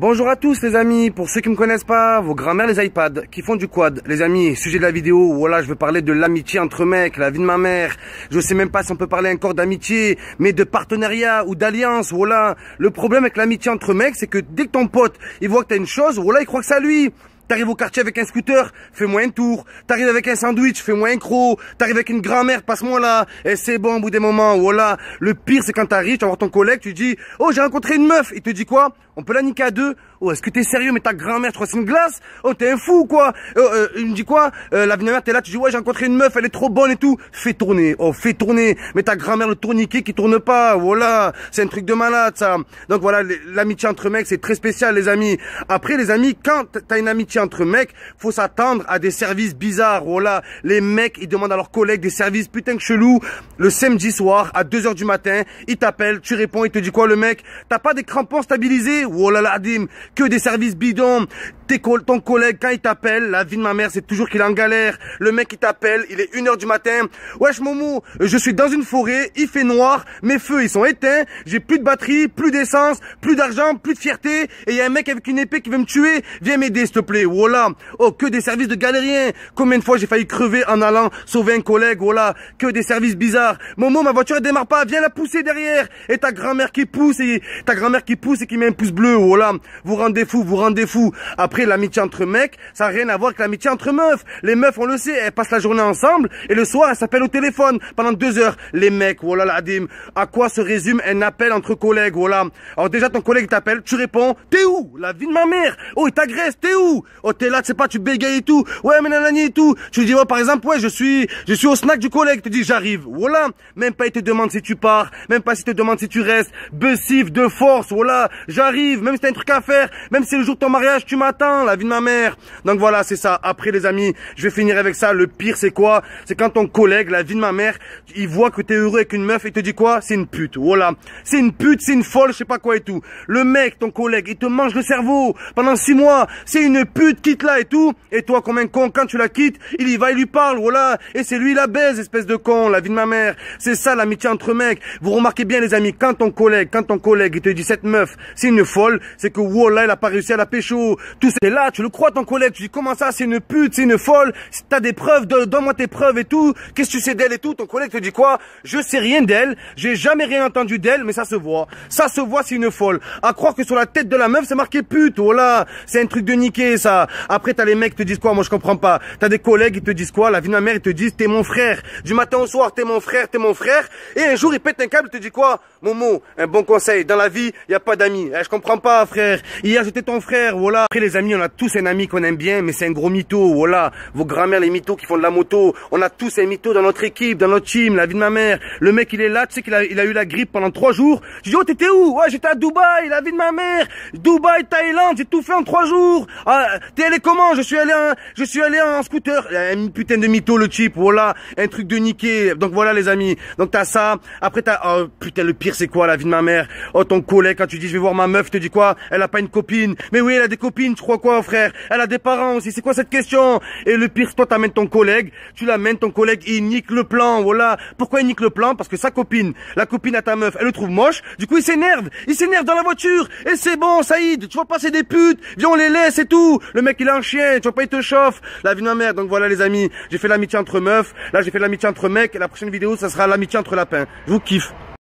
Bonjour à tous les amis, pour ceux qui ne me connaissent pas, vos grands-mères les iPads qui font du quad. Les amis, sujet de la vidéo, voilà je veux parler de l'amitié entre mecs, la vie de ma mère. Je sais même pas si on peut parler encore d'amitié, mais de partenariat ou d'alliance, voilà. Le problème avec l'amitié entre mecs, c'est que dès que ton pote, il voit que t'as une chose, voilà il croit que c'est à lui. T'arrives au quartier avec un scooter, fais-moi un tour. T'arrives avec un sandwich, fais-moi un croc. T'arrives avec une grand-mère, passe-moi là. Et c'est bon, au bout des moments, voilà. Le pire, c'est quand t'arrives, tu vas voir ton collègue, tu dis, oh, j'ai rencontré une meuf. Il te dit quoi? On peut la niquer à deux Oh, est-ce que t'es sérieux Mais ta grand-mère, tu c'est une glace Oh, t'es un fou quoi Oh, Il me dit quoi euh, La vie t'es là, tu dis ouais, j'ai rencontré une meuf, elle est trop bonne et tout. Fais tourner, oh, fais tourner. Mais ta grand-mère, le tourniquet qui tourne pas, voilà. C'est un truc de malade, ça. Donc voilà, l'amitié entre mecs, c'est très spécial, les amis. Après, les amis, quand t'as une amitié entre mecs, faut s'attendre à des services bizarres, voilà. Les mecs, ils demandent à leurs collègues des services putain que chelous. Le samedi soir, à 2 heures du matin, ils t'appellent, tu réponds, ils te disent quoi, le mec T'as pas des crampons stabilisés que des services bidons. ton collègue, quand il t'appelle, la vie de ma mère, c'est toujours qu'il est en galère. Le mec, il t'appelle, il est 1h du matin. Wesh, Momo, je suis dans une forêt, il fait noir, mes feux, ils sont éteints, j'ai plus de batterie, plus d'essence, plus d'argent, plus de fierté, et il y a un mec avec une épée qui veut me tuer, viens m'aider, s'il te plaît, voilà. Oh, que des services de galériens. Combien de fois j'ai failli crever en allant sauver un collègue, voilà. Que des services bizarres. Momo, ma voiture, elle démarre pas, viens la pousser derrière. Et ta grand-mère qui pousse, et ta grand-mère qui pousse et qui met un pouce bleu, voilà, oh vous rendez fou, vous rendez fou. Après, l'amitié entre mecs, ça n'a rien à voir avec l'amitié entre meufs. Les meufs, on le sait, elles passent la journée ensemble et le soir, elles s'appellent au téléphone pendant deux heures. Les mecs, voilà, oh dîme. à quoi se résume un appel entre collègues, voilà. Oh Alors déjà, ton collègue t'appelle, tu réponds, t'es où La vie de ma mère Oh, il t'agresse, t'es où Oh, t'es là, tu sais pas, tu bégayes et tout. Ouais, mais nanani et tout. Tu lui dis, ouais, par exemple, ouais, je suis, je suis au snack du collègue, Tu dis, j'arrive. Voilà, même pas, il te demande si tu pars, même pas, si te demande si tu restes. Bessif, de force, voilà, j'arrive même si t'as un truc à faire, même si c'est le jour de ton mariage, tu m'attends, la vie de ma mère. Donc voilà, c'est ça. Après les amis, je vais finir avec ça. Le pire c'est quoi C'est quand ton collègue, la vie de ma mère, il voit que t'es heureux avec une meuf et te dit quoi C'est une pute. Voilà. C'est une pute, c'est une folle, je sais pas quoi et tout. Le mec, ton collègue, il te mange le cerveau pendant six mois. C'est une pute, quitte-la et tout. Et toi, comme un con, quand tu la quittes, il y va, il lui parle, voilà. Et c'est lui la baise, espèce de con, la vie de ma mère. C'est ça l'amitié entre mecs. Vous remarquez bien les amis, quand ton collègue, quand ton collègue, il te dit cette meuf, c'est une folle, c'est que là elle a pas réussi à la pécho. Tout c'est là, tu le crois ton collègue, tu dis comment ça, c'est une pute, c'est une folle, t'as des preuves, donne-moi tes preuves et tout, qu'est-ce que tu sais d'elle et tout, ton collègue te dit quoi Je sais rien d'elle, j'ai jamais rien entendu d'elle, mais ça se voit. Ça se voit, c'est une folle. À croire que sur la tête de la meuf, c'est marqué pute, voilà oh c'est un truc de niqué ça. Après, t'as les mecs qui te disent quoi, moi je comprends pas. T'as des collègues, qui te disent quoi, la vie de ma mère, ils te disent t'es mon frère. Du matin au soir, t'es mon frère, t'es mon frère. Et un jour, il pète un câble, il te dit quoi Momo, un bon conseil, dans la vie, y a pas d'amis. Eh, comprends pas, frère. Hier, j'étais ton frère, voilà. Après, les amis, on a tous un ami qu'on aime bien, mais c'est un gros mytho, voilà. Vos grand-mères, les mythos qui font de la moto. On a tous un mytho dans notre équipe, dans notre team, la vie de ma mère. Le mec, il est là, tu sais qu'il a, eu la grippe pendant trois jours. J'ai dis oh, t'étais où? Ouais, j'étais à Dubaï, la vie de ma mère. Dubaï, Thaïlande, j'ai tout fait en trois jours. Ah, t'es allé comment? Je suis allé en, je suis allé en scooter. un putain de mytho, le chip, voilà. Un truc de niqué. Donc voilà, les amis. Donc t'as ça. Après, t'as, oh, putain, le pire, c'est quoi, la vie de ma mère? Oh, ton collègue, quand tu dis, je vais voir ma meuf, je te dis quoi Elle a pas une copine. Mais oui, elle a des copines, tu crois quoi, frère Elle a des parents aussi, c'est quoi cette question Et le pire, toi, t'amènes ton collègue, tu l'amènes, ton collègue, il nique le plan, voilà. Pourquoi il nique le plan Parce que sa copine, la copine à ta meuf, elle le trouve moche, du coup, il s'énerve. Il s'énerve dans la voiture. Et c'est bon, Saïd, tu pas passer des putes. Viens, on les laisse et tout. Le mec, il est un chien, tu vois pas, il te chauffe. La vie de ma mère, donc voilà, les amis. J'ai fait l'amitié entre meufs. Là, j'ai fait l'amitié entre mecs. La prochaine vidéo, ça sera l'amitié entre lapins. Je vous kiffe.